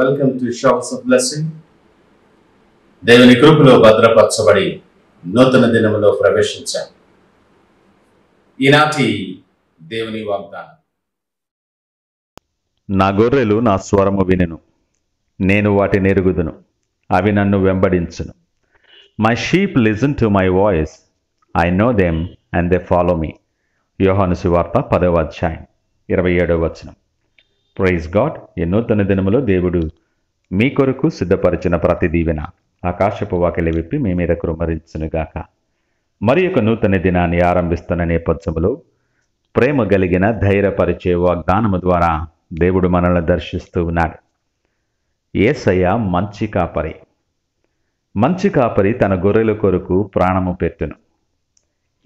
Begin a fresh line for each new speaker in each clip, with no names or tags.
welcome to showers of blessing దేవుని కృపలో భద్రపరచబడి నూతన దినములో ప్రవేశించాం ఈనాటి దేవుని వాగ్దానం నా గొర్రెలు నా స్వరము వినెను నేను వాటి నెరుగుదును అవి నన్ను వెంబడించును my sheep listen to my voice I know them and they follow me Yohanu శివార్త పదవ అధ్యాయం ఇరవై ఏడవ వచనం ప్రైజ్ గాడ్ ఎన్నో తన దినములో దేవుడు మీ కొరకు సిద్ధపరిచిన ప్రతి దీవెన ఆకాశపు వాకిలి విప్పి మీ మీద కృమరించునుగాక మరి ఒక నూతన దినాన్ని ఆరంభిస్తున్న నేపథ్యంలో ప్రేమ కలిగిన ధైర్యపరిచే వాగ్దానము ద్వారా దేవుడు మనల్ని దర్శిస్తూ ఉన్నాడు ఏసయ్య మంచి కాపరి మంచి కాపరి తన గొర్రెల కొరకు ప్రాణము పెట్టును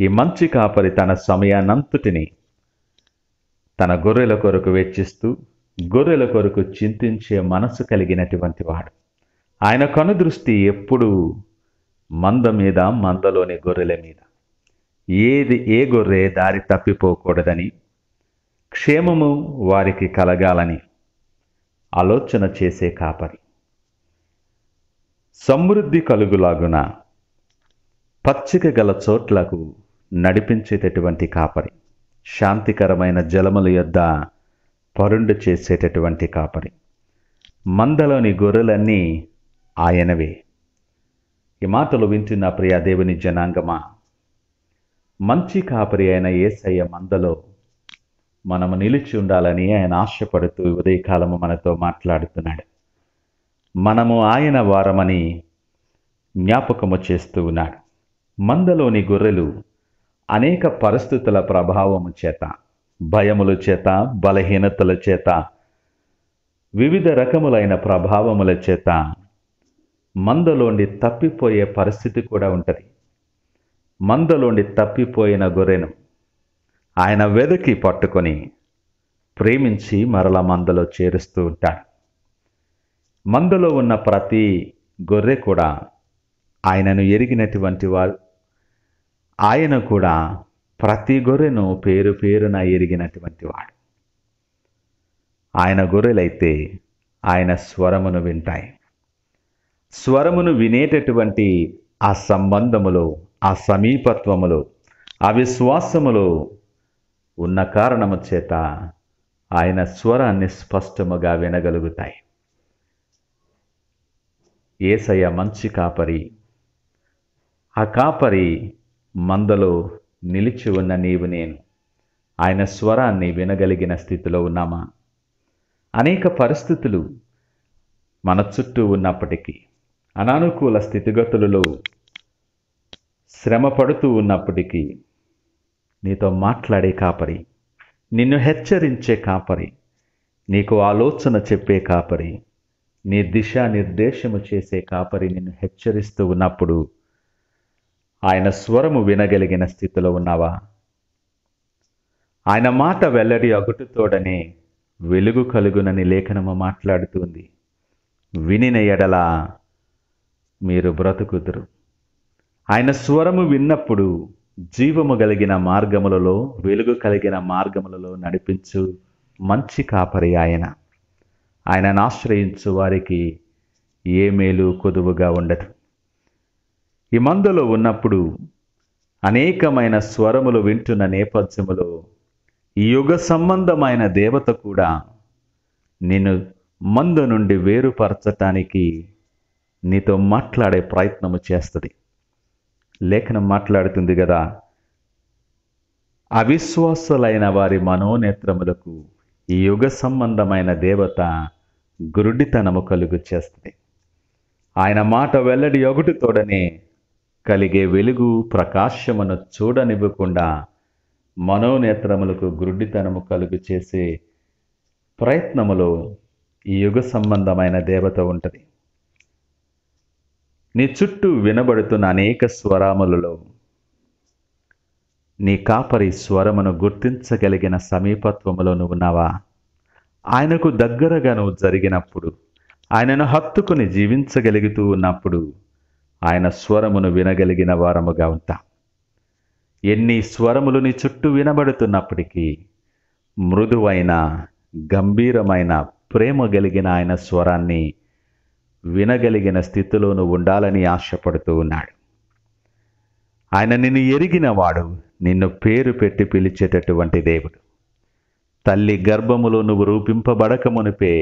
ఈ మంచి కాపరి తన సమయాన్నంతటిని తన గొర్రెల కొరకు వెచ్చిస్తూ గొర్రెల కొరకు చింతించే మనసు కలిగినటువంటి వాడు ఆయన కను దృష్టి ఎప్పుడు మంద మీద మందలోని గొర్రెల మీద ఏది ఏ గొర్రె దారి తప్పిపోకూడదని క్షేమము వారికి కలగాలని ఆలోచన చేసే కాపరి సమృద్ధి కలుగులాగున పచ్చిక గల చోట్లకు నడిపించేటటువంటి కాపరి శాంతికరమైన జలముల యొద్ద పరుండు చేసేటటువంటి కాపరి మందలోని గొర్రెలన్నీ ఆయనవే ఈ మాటలు వింటున్న ప్రియా దేవుని జనాంగమా మంచి కాపరి అయిన ఏసయ్య మందలో మనము నిలిచి ఉండాలని ఆయన ఆశపడుతూ ఉదయకాలము మనతో మాట్లాడుతున్నాడు మనము ఆయన వారమని జ్ఞాపకము చేస్తూ ఉన్నాడు మందలోని గొర్రెలు అనేక పరిస్థితుల ప్రభావము చేత భయముల చేత బలహీనతల చేత వివిధ రకములైన ప్రభావముల చేత మందలోండి తప్పిపోయే పరిస్థితి కూడా ఉంటుంది మందలోండి తప్పిపోయిన గొర్రెను ఆయన వెదకి పట్టుకొని ప్రేమించి మరల మందలో చేరుస్తూ ఉంటాడు మందలో ఉన్న ప్రతి గొర్రె కూడా ఆయనను ఎరిగినటువంటి వారు ఆయన కూడా ప్రతి గొర్రెను పేరు పేరున ఎరిగినటువంటి వాడు ఆయన గొర్రెలైతే ఆయన స్వరమును వింటాయి స్వరమును వినేటటువంటి ఆ సంబంధములు ఆ సమీపత్వములో అవిశ్వాసములు ఉన్న కారణము చేత ఆయన స్వరాన్ని స్పష్టముగా వినగలుగుతాయి ఏసయ్య మంచి కాపరి ఆ కాపరి మందలో నిలిచి ఉన్న నీవు నేను ఆయన స్వరాన్ని వినగలిగిన స్థితిలో ఉన్నామా అనేక పరిస్థితులు మన చుట్టూ ఉన్నప్పటికీ అనానుకూల స్థితిగతులలో శ్రమ పడుతూ ఉన్నప్పటికీ నీతో మాట్లాడే కాపరి నిన్ను హెచ్చరించే కాపరి నీకు ఆలోచన చెప్పే కాపరి నీ దిశా నిర్దేశము చేసే కాపరి నిన్ను హెచ్చరిస్తూ ఉన్నప్పుడు ఆయన స్వరము వినగలిగిన స్థితిలో ఉన్నావా ఆయన మాట వెల్లడి అగుటుతోడనే వెలుగు కలుగునని లేఖనము మాట్లాడుతుంది వినిన ఎడల మీరు బ్రతుకుదురు ఆయన స్వరము విన్నప్పుడు జీవము కలిగిన మార్గములలో వెలుగు కలిగిన మార్గములలో నడిపించు మంచి కాపరి ఆయన ఆయనను ఆశ్రయించు వారికి ఏ మేలు కొదువుగా ఉండదు ఈ మందులో ఉన్నప్పుడు అనేకమైన స్వరములు వింటున్న నేపథ్యములో యుగ సంబంధమైన దేవత కూడా నిన్ను మందు నుండి వేరుపరచటానికి నీతో మాట్లాడే ప్రయత్నము చేస్తుంది లేఖనం మాట్లాడుతుంది కదా అవిశ్వాసులైన వారి మనోనేత్రములకు ఈ యుగ సంబంధమైన దేవత గురుడితనము కలుగు చేస్తుంది ఆయన మాట వెల్లడి ఒకటి తోడనే కలిగే వెలుగు ప్రకాశమును చూడనివ్వకుండా మనోనేత్రములకు గురుడితనము కలుగు చేసే ప్రయత్నములో ఈ యుగ సంబంధమైన దేవత ఉంటుంది నీ చుట్టూ వినబడుతున్న అనేక స్వరములలో నీ కాపరి స్వరమును గుర్తించగలిగిన సమీపత్వములో నువ్వు ఉన్నావా ఆయనకు దగ్గరగా నువ్వు జరిగినప్పుడు ఆయనను హత్తుకుని జీవించగలుగుతూ ఉన్నప్పుడు ఆయన స్వరమును వినగలిగిన వారముగా ఉంటాం ఎన్ని స్వరములు నీ చుట్టూ వినబడుతున్నప్పటికీ మృదువైన గంభీరమైన ప్రేమ కలిగిన ఆయన స్వరాన్ని వినగలిగిన స్థితిలోనూ ఉండాలని ఆశపడుతూ ఉన్నాడు ఆయన నిన్ను ఎరిగినవాడు నిన్ను పేరు పెట్టి పిలిచేటటువంటి దేవుడు తల్లి గర్భములో నువ్వు రూపింపబడకమునిపే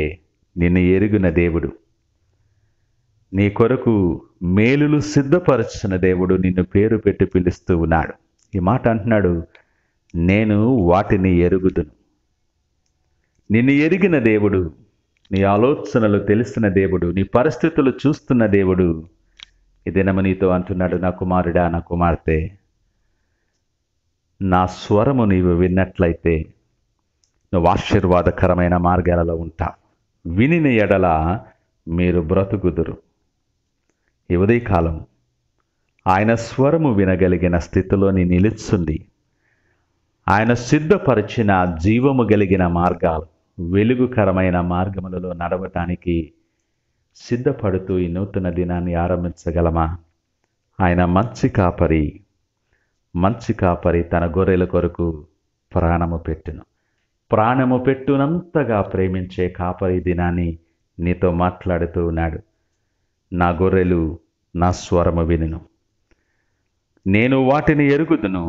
నిన్ను ఎరిగిన దేవుడు నీ కొరకు మేలులు సిద్ధపరచిన దేవుడు నిన్ను పేరు పెట్టి పిలుస్తూ ఉన్నాడు ఈ మాట అంటున్నాడు నేను వాటిని ఎరుగుదును నిన్ను ఎరిగిన దేవుడు నీ ఆలోచనలు తెలిసిన దేవుడు నీ పరిస్థితులు చూస్తున్న దేవుడు ఇదేనమ నీతో అంటున్నాడు నా కుమారుడా నా కుమార్తె నా స్వరము నీవు విన్నట్లయితే నువ్వు ఆశీర్వాదకరమైన మార్గాలలో ఉంటావు వినిన ఎడల మీరు బ్రతుకుదురు ఈ కాలం ఆయన స్వరము వినగలిగిన స్థితిలోని నిలుస్తుంది ఆయన సిద్ధపరిచిన జీవము గలిగిన మార్గాలు వెలుగుకరమైన మార్గములలో నడవటానికి సిద్ధపడుతూ ఈ నూతన దినాన్ని ఆరంభించగలమా ఆయన మంచి కాపరి మంచి కాపరి తన గొర్రెల కొరకు ప్రాణము పెట్టును ప్రాణము పెట్టునంతగా ప్రేమించే కాపరి దినాన్ని నీతో మాట్లాడుతూ ఉన్నాడు నా గొర్రెలు నా స్వరము వినును నేను వాటిని ఎరుగుదును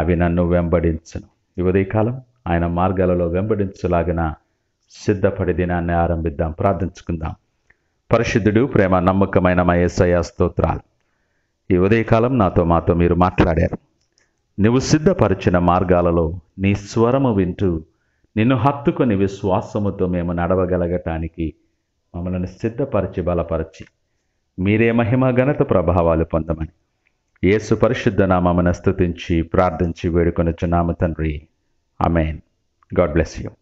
అవి నన్ను వెంబడించను ఉదయకాలం ఆయన మార్గాలలో వెంబడించలాగిన సిద్ధపడి దినాన్ని ఆరంభిద్దాం ప్రార్థించుకుందాం పరిశుద్ధుడు ప్రేమ నమ్మకమైన మా ఏసయ స్తోత్రాలు ఈ ఉదయకాలం నాతో మాతో మీరు మాట్లాడారు నువ్వు సిద్ధపరిచిన మార్గాలలో నీ స్వరము వింటూ నిన్ను హత్తుకొని విశ్వాసముతో మేము నడవగలగటానికి మమ్మల్ని సిద్ధపరిచి బలపరిచి మీరే మహిమ ఘనత ప్రభావాలు పొందమని యేసు పరిశుద్ధ నామమున స్థుతించి ప్రార్థించి నామ తండ్రి అమెన్ గాడ్ బ్లెస్ యూ